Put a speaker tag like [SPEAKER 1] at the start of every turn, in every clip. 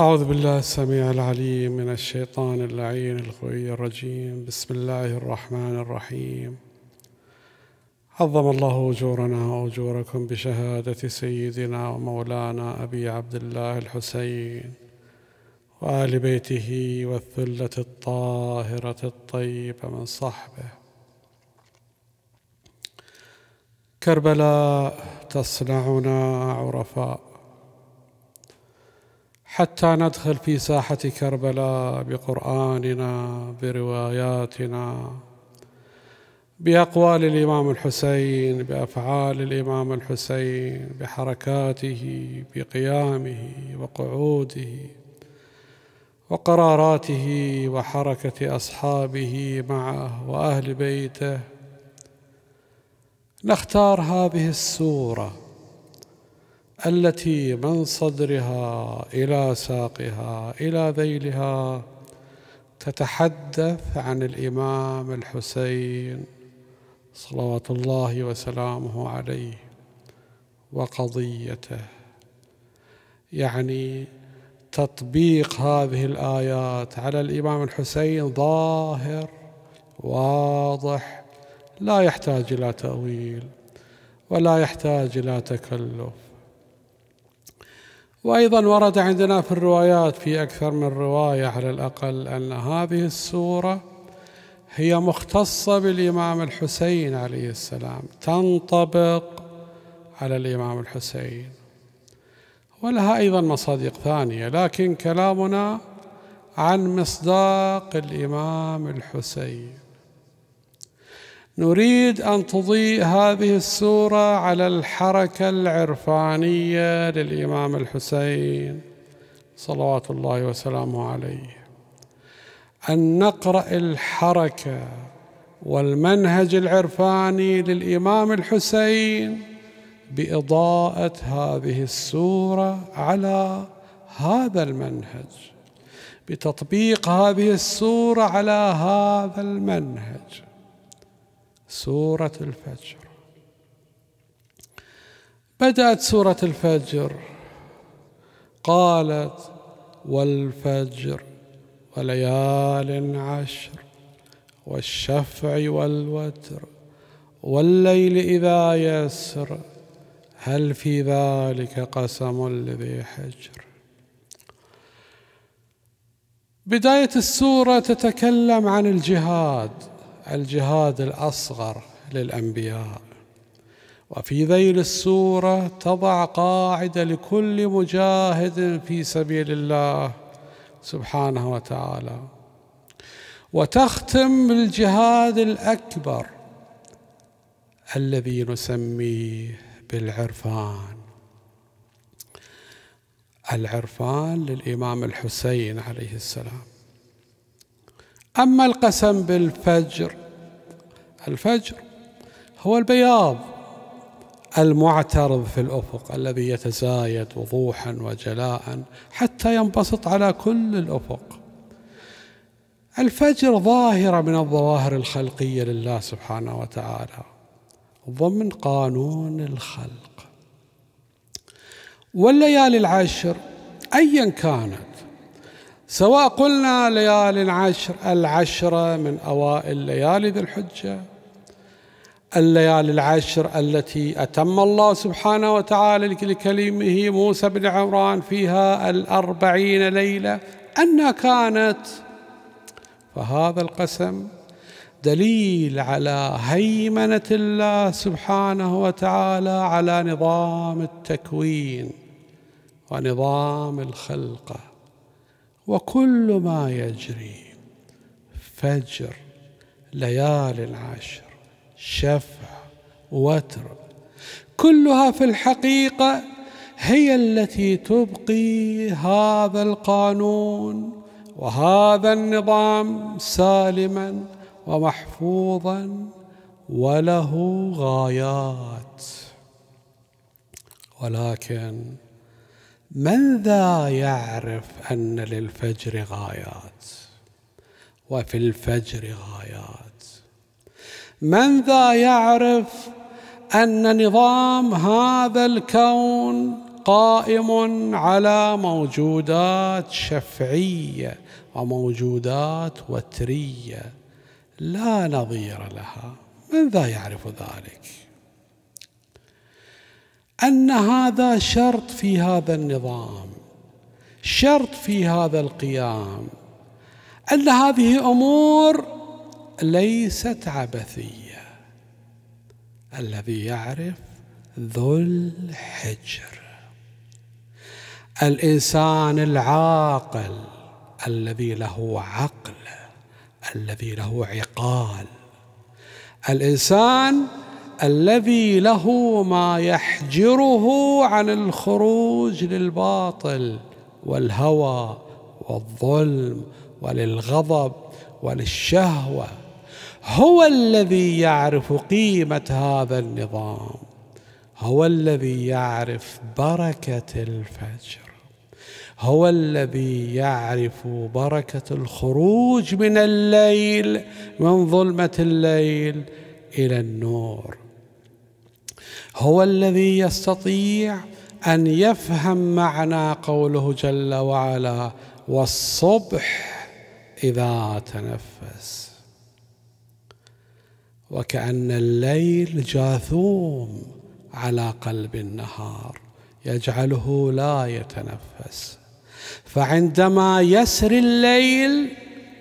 [SPEAKER 1] أعوذ بالله السميع العليم من الشيطان اللعين الخوي الرجيم بسم الله الرحمن الرحيم عظم الله أجورنا وأجوركم بشهادة سيدنا ومولانا أبي عبد الله الحسين وآل بيته والثلة الطاهرة الطيبة من صحبه كربلاء تصنعنا عرفاء حتى ندخل في ساحة كربلاء بقرآننا برواياتنا بأقوال الإمام الحسين بأفعال الإمام الحسين بحركاته بقيامه وقعوده وقراراته وحركة أصحابه معه وأهل بيته نختار هذه السوره التي من صدرها إلى ساقها إلى ذيلها تتحدث عن الإمام الحسين صلوات الله وسلامه عليه وقضيته يعني تطبيق هذه الآيات على الإمام الحسين ظاهر واضح لا يحتاج إلى تأويل ولا يحتاج إلى تكلف وأيضا ورد عندنا في الروايات في أكثر من رواية على الأقل أن هذه السورة هي مختصة بالإمام الحسين عليه السلام تنطبق على الإمام الحسين ولها أيضا مصادق ثانية لكن كلامنا عن مصداق الإمام الحسين نريد أن تضيء هذه السورة على الحركة العرفانية للإمام الحسين صلوات الله وسلامه عليه أن نقرأ الحركة والمنهج العرفاني للإمام الحسين بإضاءة هذه السورة على هذا المنهج بتطبيق هذه السورة على هذا المنهج سورة الفجر بدأت سورة الفجر قالت والفجر وليال عشر والشفع والوتر والليل إذا يسر هل في ذلك قسم لذي حجر بداية السورة تتكلم عن الجهاد الجهاد الأصغر للأنبياء وفي ذيل السورة تضع قاعدة لكل مجاهد في سبيل الله سبحانه وتعالى وتختم بالجهاد الأكبر الذي نسميه بالعرفان العرفان للإمام الحسين عليه السلام أما القسم بالفجر الفجر هو البياض المعترض في الأفق الذي يتزايد وضوحا وجلاء حتى ينبسط على كل الأفق الفجر ظاهرة من الظواهر الخلقية لله سبحانه وتعالى ضمن قانون الخلق والليالي العشر أيا كانت سواء قلنا ليالي العشر العشرة من أوائل ليالي ذي الحجة الليالي العشر التي أتم الله سبحانه وتعالى لكلمه موسى بن عمران فيها الأربعين ليلة أن كانت فهذا القسم دليل على هيمنة الله سبحانه وتعالى على نظام التكوين ونظام الخلقه وكل ما يجري فجر ليالي العشر شفع وتر كلها في الحقيقة هي التي تبقي هذا القانون وهذا النظام سالما ومحفوظا وله غايات ولكن من ذا يعرف أن للفجر غايات وفي الفجر غايات من ذا يعرف أن نظام هذا الكون قائم على موجودات شفعية وموجودات وترية لا نظير لها من ذا يعرف ذلك؟ أن هذا شرط في هذا النظام شرط في هذا القيام أن هذه أمور ليست عبثية الذي يعرف ذو الحجر الإنسان العاقل الذي له عقل الذي له عقال الإنسان الذي له ما يحجره عن الخروج للباطل والهوى والظلم وللغضب وللشهوه هو الذي يعرف قيمه هذا النظام هو الذي يعرف بركه الفجر هو الذي يعرف بركه الخروج من الليل من ظلمه الليل الى النور هو الذي يستطيع أن يفهم معنى قوله جل وعلا والصبح إذا تنفس وكأن الليل جاثوم على قلب النهار يجعله لا يتنفس فعندما يسر الليل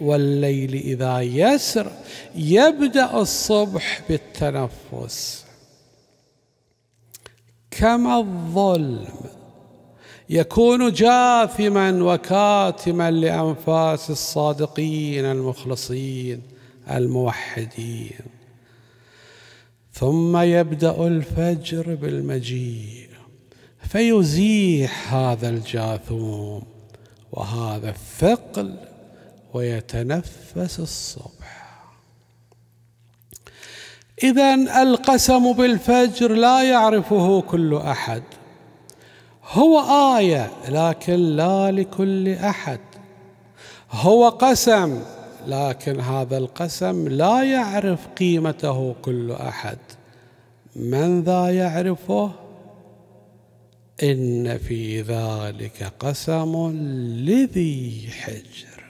[SPEAKER 1] والليل إذا يسر يبدأ الصبح بالتنفس كما الظلم يكون جاثما وكاتما لانفاس الصادقين المخلصين الموحدين ثم يبدا الفجر بالمجيء فيزيح هذا الجاثوم وهذا الثقل ويتنفس الصبح اذا القسم بالفجر لا يعرفه كل احد هو ايه لكن لا لكل احد هو قسم لكن هذا القسم لا يعرف قيمته كل احد من ذا يعرفه ان في ذلك قسم لذي حجر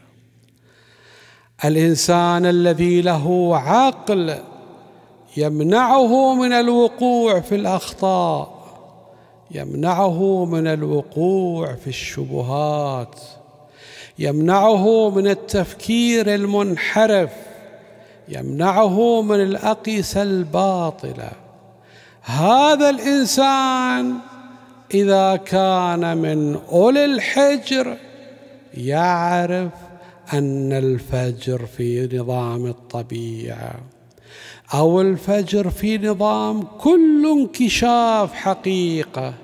[SPEAKER 1] الانسان الذي له عقل يمنعه من الوقوع في الاخطاء يمنعه من الوقوع في الشبهات يمنعه من التفكير المنحرف يمنعه من الاقيسه الباطله هذا الانسان اذا كان من اولي الحجر يعرف ان الفجر في نظام الطبيعه أو الفجر في نظام كل انكشاف حقيقة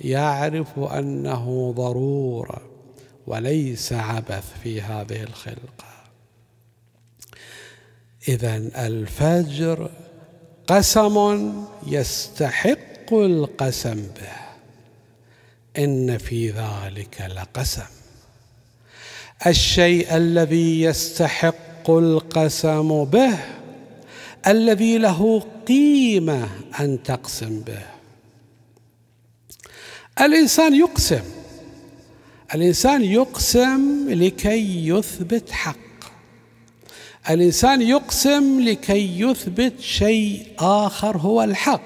[SPEAKER 1] يعرف أنه ضرورة وليس عبث في هذه الخلقة إذا الفجر قسم يستحق القسم به إن في ذلك لقسم الشيء الذي يستحق القسم به الذي له قيمة أن تقسم به الإنسان يقسم الإنسان يقسم لكي يثبت حق الإنسان يقسم لكي يثبت شيء آخر هو الحق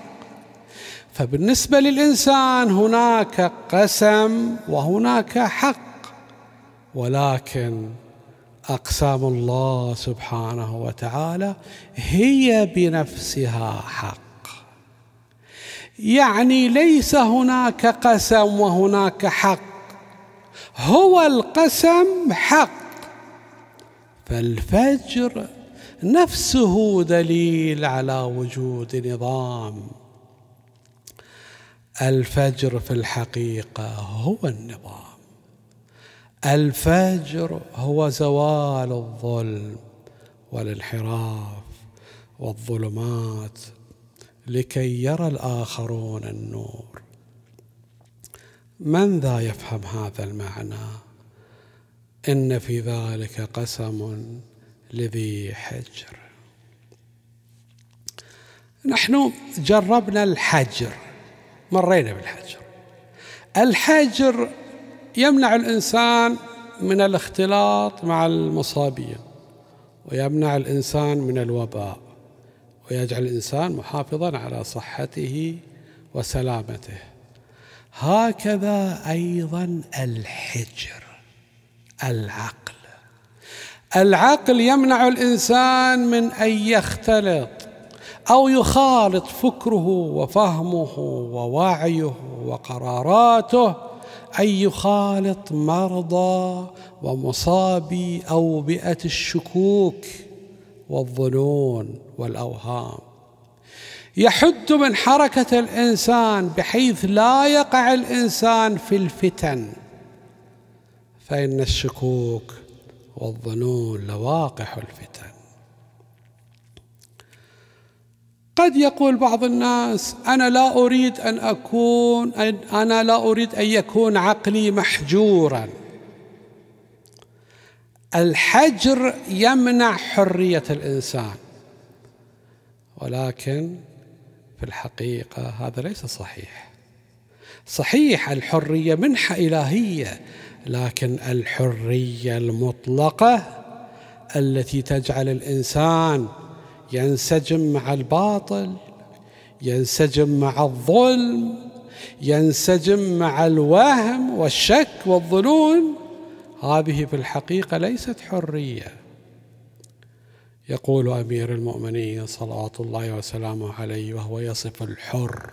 [SPEAKER 1] فبالنسبة للإنسان هناك قسم وهناك حق ولكن اقسام الله سبحانه وتعالى هي بنفسها حق يعني ليس هناك قسم وهناك حق هو القسم حق فالفجر نفسه دليل على وجود نظام الفجر في الحقيقه هو النظام الفجر هو زوال الظلم والانحراف والظلمات لكي يرى الآخرون النور من ذا يفهم هذا المعنى إن في ذلك قسم لذي حجر نحن جربنا الحجر مرينا بالحجر الحجر يمنع الإنسان من الاختلاط مع المصابين ويمنع الإنسان من الوباء ويجعل الإنسان محافظا على صحته وسلامته هكذا أيضا الحجر العقل العقل يمنع الإنسان من أن يختلط أو يخالط فكره وفهمه ووعيه وقراراته أن يخالط مرضى ومصابي أوبئة الشكوك والظنون والأوهام يحد من حركة الإنسان بحيث لا يقع الإنسان في الفتن فإن الشكوك والظنون لواقح الفتن قد يقول بعض الناس انا لا اريد ان اكون انا لا اريد ان يكون عقلي محجورا الحجر يمنع حريه الانسان ولكن في الحقيقه هذا ليس صحيح صحيح الحريه منحه الهيه لكن الحريه المطلقه التي تجعل الانسان ينسجم مع الباطل ينسجم مع الظلم ينسجم مع الوهم والشك والظنون هذه في الحقيقه ليست حريه يقول امير المؤمنين صلوات الله وسلامه عليه وهو يصف الحر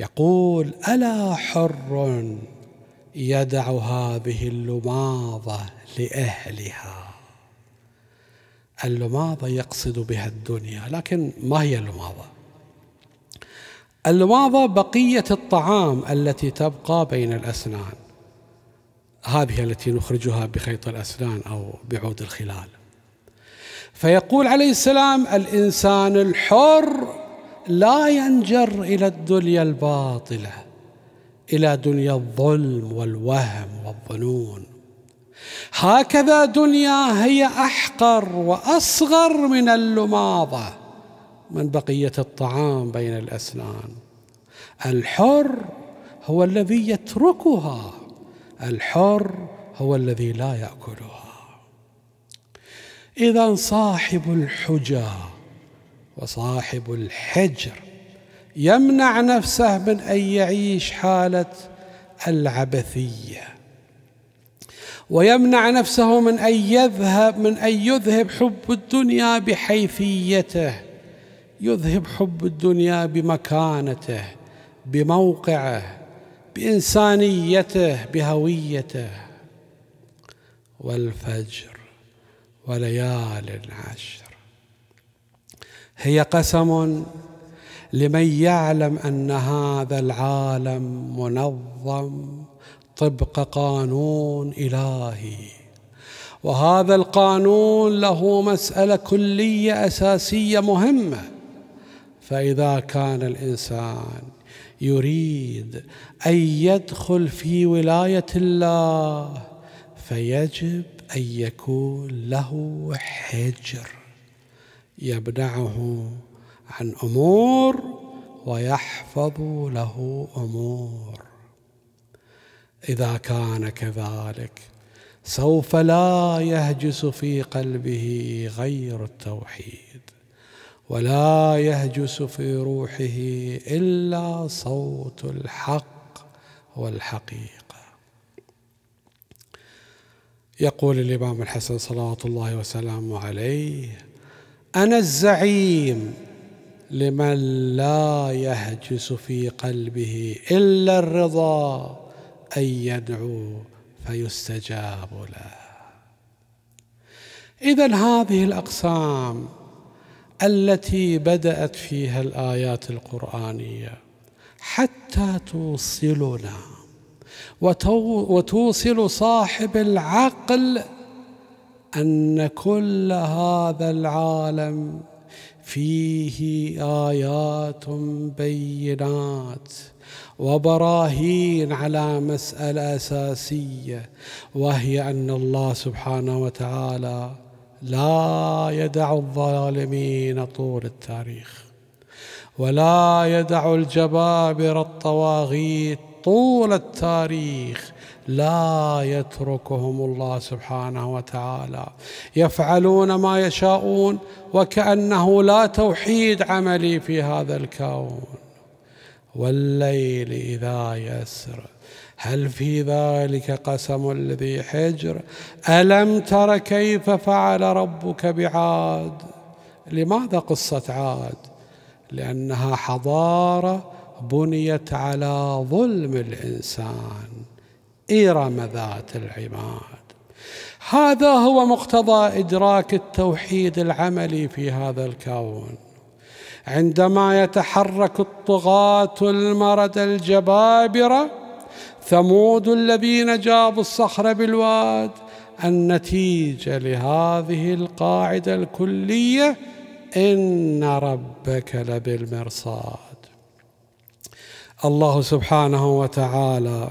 [SPEAKER 1] يقول الا حر يدع هذه اللماظه لاهلها اللماضة يقصد بها الدنيا لكن ما هي اللماضة؟ اللماضة بقية الطعام التي تبقى بين الأسنان هذه التي نخرجها بخيط الأسنان أو بعود الخلال فيقول عليه السلام الإنسان الحر لا ينجر إلى الدنيا الباطلة إلى دنيا الظلم والوهم والظنون هكذا دنيا هي احقر واصغر من اللماضه من بقيه الطعام بين الاسنان الحر هو الذي يتركها الحر هو الذي لا ياكلها اذا صاحب الحجى وصاحب الحجر يمنع نفسه من ان يعيش حاله العبثيه ويمنع نفسه من أن يذهب من أن يذهب حب الدنيا بحيثيته يذهب حب الدنيا بمكانته بموقعه بإنسانيته بهويته والفجر وليال العشر هي قسم لمن يعلم أن هذا العالم منظم طبق قانون الهي وهذا القانون له مساله كليه اساسيه مهمه فاذا كان الانسان يريد ان يدخل في ولايه الله فيجب ان يكون له حجر يمنعه عن امور ويحفظ له امور اذا كان كذلك سوف لا يهجس في قلبه غير التوحيد ولا يهجس في روحه الا صوت الحق والحقيقه يقول الامام الحسن صلوات الله وسلامه عليه انا الزعيم لمن لا يهجس في قلبه الا الرضا أن يدعو فيستجاب له إذا هذه الأقسام التي بدأت فيها الآيات القرآنية حتى توصلنا وتوصل صاحب العقل أن كل هذا العالم فيه آيات بينات وبراهين على مساله اساسيه وهي ان الله سبحانه وتعالى لا يدع الظالمين طول التاريخ ولا يدع الجبابره الطواغيت طول التاريخ لا يتركهم الله سبحانه وتعالى يفعلون ما يشاءون وكانه لا توحيد عملي في هذا الكون والليل إذا يسر هل في ذلك قسم الذي حجر ألم تر كيف فعل ربك بعاد لماذا قصة عاد لأنها حضارة بنيت على ظلم الإنسان إرم ذات العماد هذا هو مقتضى إدراك التوحيد العملي في هذا الكون عندما يتحرك الطغاة المرد الجبابرة ثمود الذين جابوا الصخر بالواد النتيجة لهذه القاعدة الكلية إن ربك لبالمرصاد الله سبحانه وتعالى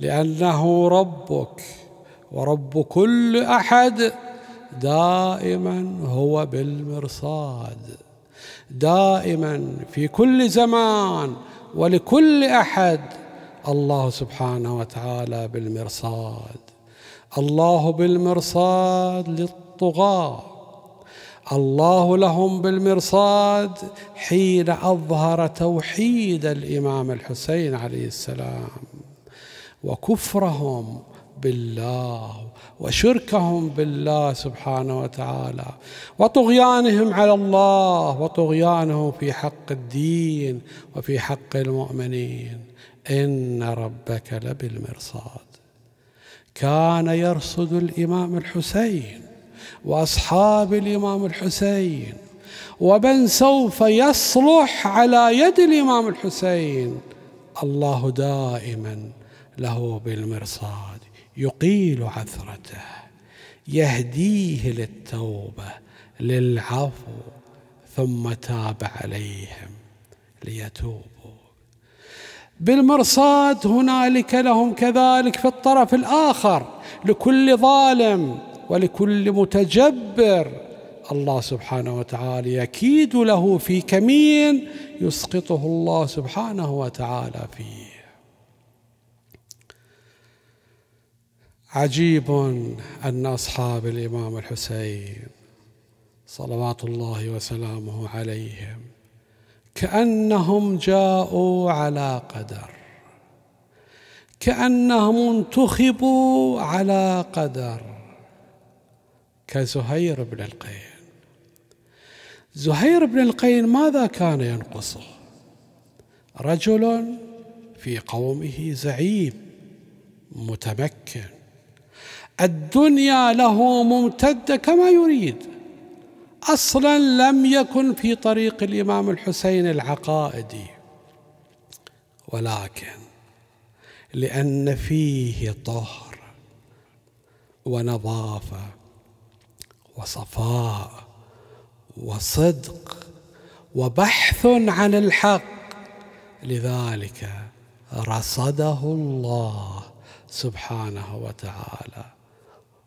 [SPEAKER 1] لأنه ربك ورب كل أحد دائما هو بالمرصاد دائما في كل زمان ولكل احد الله سبحانه وتعالى بالمرصاد الله بالمرصاد للطغاة الله لهم بالمرصاد حين أظهر توحيد الإمام الحسين عليه السلام وكفرهم بالله وشركهم بالله سبحانه وتعالى وطغيانهم على الله وطغيانهم في حق الدين وفي حق المؤمنين إن ربك لبالمرصاد كان يرصد الإمام الحسين وأصحاب الإمام الحسين ومن سوف يصلح على يد الإمام الحسين الله دائما له بالمرصاد يقيل عثرته يهديه للتوبه للعفو ثم تاب عليهم ليتوبوا بالمرصاد هنالك لهم كذلك في الطرف الاخر لكل ظالم ولكل متجبر الله سبحانه وتعالى يكيد له في كمين يسقطه الله سبحانه وتعالى فيه عجيب أن أصحاب الإمام الحسين صلوات الله وسلامه عليهم كأنهم جاءوا على قدر كأنهم انتخبوا على قدر كزهير بن القين زهير بن القين ماذا كان ينقصه رجل في قومه زعيم متمكن الدنيا له ممتدة كما يريد أصلا لم يكن في طريق الإمام الحسين العقائدي ولكن لأن فيه طهر ونظافة وصفاء وصدق وبحث عن الحق لذلك رصده الله سبحانه وتعالى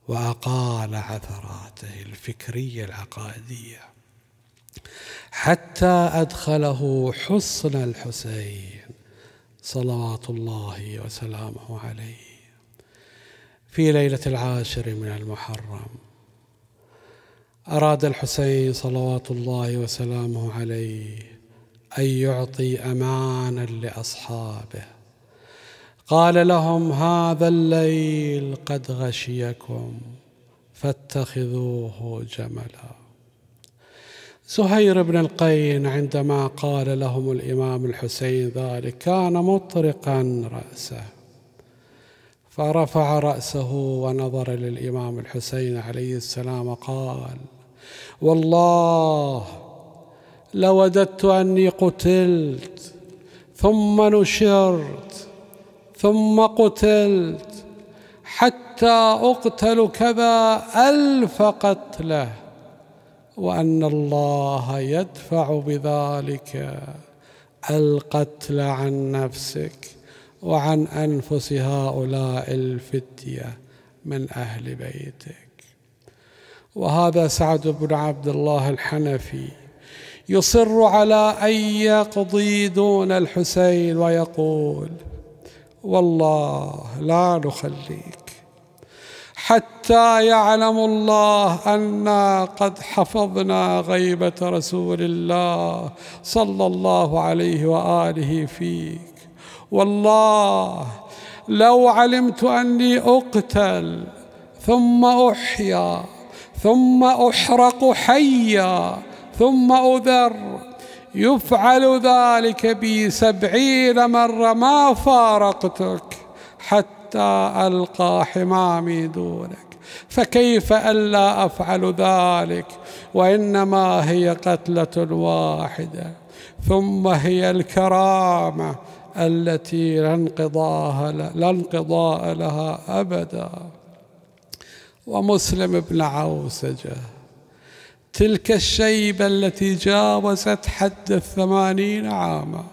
[SPEAKER 1] وأقال عثراته الفكرية العقائدية حتى أدخله حصن الحسين صلوات الله وسلامه عليه في ليلة العاشر من المحرم أراد الحسين صلوات الله وسلامه عليه أن يعطي أمانا لأصحابه قال لهم هذا الليل قد غشيكم فاتخذوه جملا زهير بن القين عندما قال لهم الامام الحسين ذلك كان مطرقا راسه فرفع راسه ونظر للامام الحسين عليه السلام قال والله لوددت اني قتلت ثم نشرت ثم قتلت حتى أقتل كما ألف قتله وأن الله يدفع بذلك القتل عن نفسك وعن أنفس هؤلاء الفتية من أهل بيتك وهذا سعد بن عبد الله الحنفي يصر على أن يقضي دون الحسين ويقول والله لا نخليك
[SPEAKER 2] حتى يعلم الله انا قد حفظنا غيبه رسول الله صلى الله عليه واله فيك والله لو علمت اني اقتل
[SPEAKER 1] ثم احيا ثم احرق حيا ثم اذر يفعل ذلك بي سبعين مرة ما فارقتك حتى ألقى حمامي دونك فكيف ألا أفعل ذلك وإنما هي قتلة واحدة ثم هي الكرامة التي لا انقضاء لا انقضاء لها أبدا ومسلم بن عوسجه تلك الشيبة التي جاوزت حد الثمانين عاما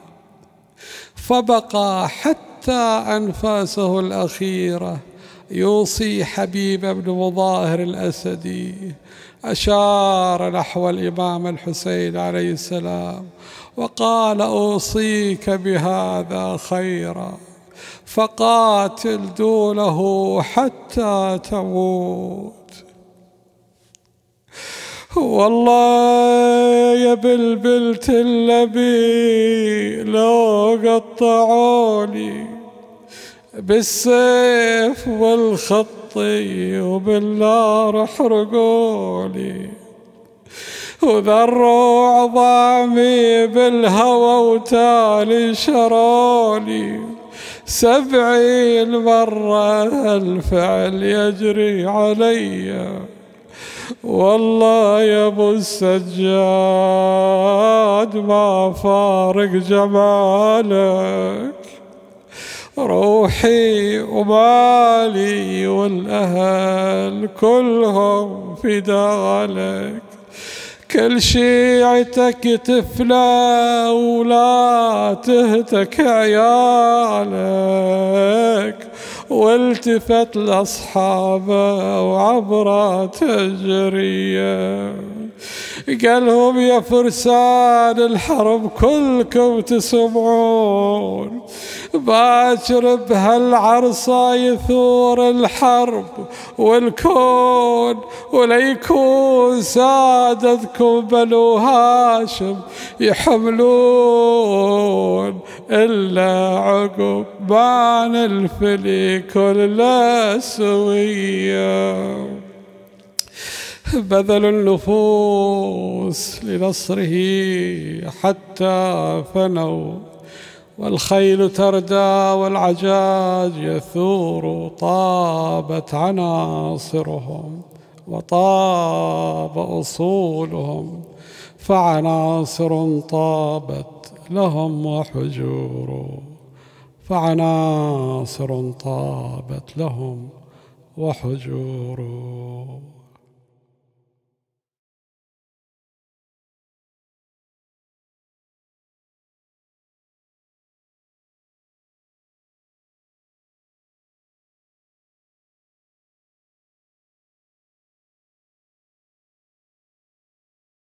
[SPEAKER 2] فبقى حتى أنفاسه الأخيرة يوصي حبيب بن مظاهر الأسدي أشار نحو الإمام الحسين عليه السلام وقال أوصيك بهذا خيرا فقاتل دونه حتى تموت والله يا بلبلة اللبي لو قطعوني بالسيف والخطي وبالنار احرقوني وذروا عظامي بالهوى وتالي شروني سبعين مرة الفعل يجري عليّ والله يا ابو السجاد ما فارق جمالك روحي ومالي والاهل كلهم في دالك كل شيعتك تفلى ولا تهتك عيالك والتفت لأصحابه وعبره تجريه قال لهم يا فرسان الحرم كلكم تسمعون باكر بهالعرصة يثور الحرب والكون وليكون سادتكم بنو هاشم يحملون إلا عقب ما الفلي كل سويه بذل النفوس لنصره حتى فنوا والخيل تردى والعجاج يثور طابت
[SPEAKER 1] عناصرهم وطاب اصولهم فعناصر طابت لهم وحجور فعناصر طابت لهم وحجور